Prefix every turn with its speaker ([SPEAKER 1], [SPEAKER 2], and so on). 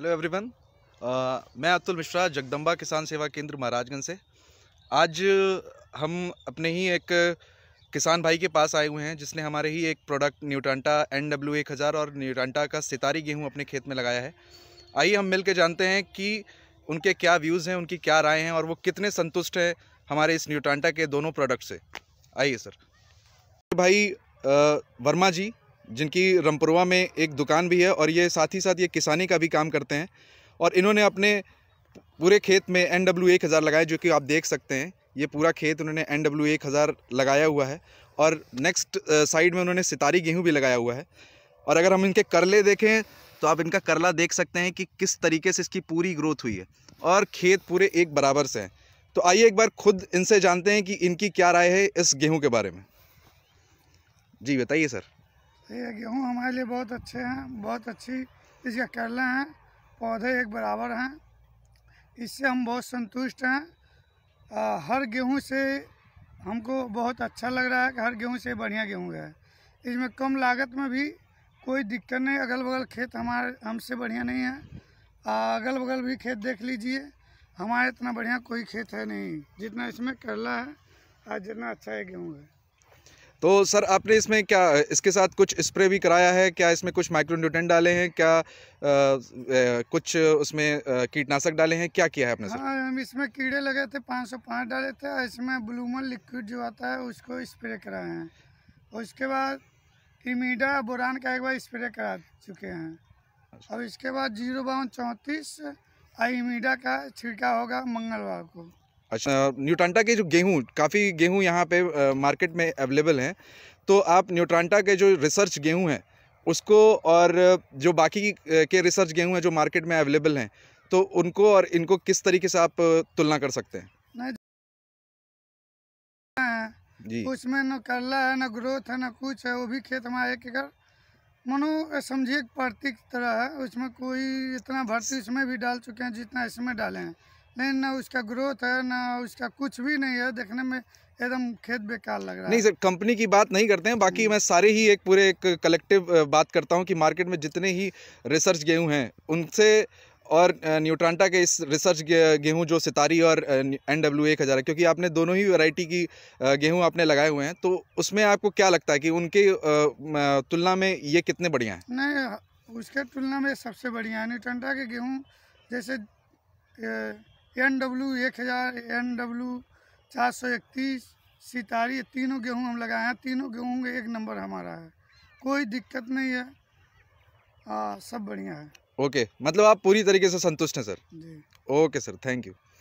[SPEAKER 1] Hello everyone uh, मैं अतुल मिश्रा जगदम्बा किसान सेवा केंद्र महाराजगंज से आज uh, हम अपने ही एक किसान भाई के पास आए हुए हैं जिसने हमारे ही एक प्रोडक्ट न्यूटांटा एन डब्ल्यू एक हज़ार और न्यूटांटा का सितारी गेहूं अपने खेत में लगाया है आइए हम मिल के जानते हैं कि उनके क्या व्यूज़ हैं उनकी क्या राय हैं और वो कितने संतुष्ट हैं हमारे इस न्यूटांटा के दोनों प्रोडक्ट से आइए सर भाई uh, वर्मा जी जिनकी रमपुरवा में एक दुकान भी है और ये साथ ही साथ ये किसानी का भी काम करते हैं और इन्होंने अपने पूरे खेत में एन डब्ल्यू एक हज़ार लगाए जो कि आप देख सकते हैं ये पूरा खेत उन्होंने एन डब्ल्यू एक हज़ार लगाया हुआ है और नेक्स्ट साइड में उन्होंने सितारी गेहूँ भी लगाया हुआ है और अगर हम इनके करले देखें तो आप इनका करला देख सकते हैं कि किस तरीके से इसकी पूरी ग्रोथ हुई है और खेत पूरे एक बराबर से हैं तो आइए एक बार खुद इनसे जानते हैं कि इनकी क्या राय है इस गेहूँ के बारे में जी बताइए सर
[SPEAKER 2] तो ये गेहूँ हमारे लिए बहुत अच्छे हैं बहुत अच्छी इसका करला हैं पौधे एक बराबर हैं इससे हम बहुत संतुष्ट हैं आ, हर गेहूँ से हमको बहुत अच्छा लग रहा है कि हर गेहूँ से बढ़िया गेहूँ है इसमें कम लागत में भी कोई दिक्कत नहीं अगल बगल खेत हमारे हमसे बढ़िया नहीं है आ, अगल बगल भी खेत देख लीजिए हमारे इतना बढ़िया कोई खेत है नहीं जितना इसमें करला है और जितना अच्छा है गेहूँ है
[SPEAKER 1] तो सर आपने इसमें क्या इसके साथ कुछ स्प्रे भी कराया है क्या इसमें कुछ माइक्रोन्यूटन डाले हैं क्या आ, ए, कुछ उसमें कीटनाशक डाले हैं क्या किया है आपने सर
[SPEAKER 2] हाँ, इसमें कीड़े लगे थे पाँच सौ पाँच डाले थे इसमें ब्लूमन लिक्विड जो आता है उसको स्प्रे कराए हैं उसके बाद इमीडा बुरान का एक बार स्प्रे करा चुके हैं अच्छा। और इसके बाद जीरो बावन चौंतीस आईमीडा का छिड़का होगा मंगलवार को
[SPEAKER 1] अच्छा न्यूट्रांटा के जो गेहूँ काफ़ी गेहूँ यहाँ पे आ, मार्केट में अवेलेबल हैं तो आप न्यूट्रांटा के जो रिसर्च गेहूँ हैं उसको और जो बाकी के रिसर्च गेहूँ हैं जो मार्केट में अवेलेबल हैं तो उनको और इनको किस तरीके से आप तुलना कर सकते
[SPEAKER 2] हैं उसमें न करला है ना ग्रोथ है न कुछ है वो भी खेत हमारा एक एकड़ मनो समझिए प्रतीक तरह है उसमें कोई इतना भर्ती इसमें भी डाल चुके हैं जितना इसमें डाले हैं नहीं ना उसका ग्रोथ है ना उसका कुछ भी नहीं है देखने में एकदम खेत बेकार लग रहा है नहीं सर
[SPEAKER 1] कंपनी की बात नहीं करते हैं बाकी हम्म। मैं सारे ही एक पूरे एक कलेक्टिव बात करता हूँ कि मार्केट में जितने ही रिसर्च गेहूँ हैं उनसे और न्यूट्रांटा के इस रिसर्च गेहूं जो सितारी और एन डब्ल्यू एक हज़ार क्योंकि आपने दोनों ही वैरायटी की गेहूं आपने लगाए हुए हैं तो उसमें आपको क्या लगता है कि उनके तुलना में ये कितने बढ़िया हैं
[SPEAKER 2] नहीं उसके तुलना में सबसे बढ़िया है न्यूट्रांटा के गेहूँ जैसे एन डब्लू एक हज़ार एन डब्लू चार सौ इकतीस सितारी तीनों गेहूँ हम लगाए हैं तीनों गेहूँ एक नंबर हमारा है कोई दिक्कत नहीं है आ, हाँ, सब बढ़िया है
[SPEAKER 1] ओके मतलब आप पूरी तरीके से संतुष्ट हैं sir ji okay sir thank you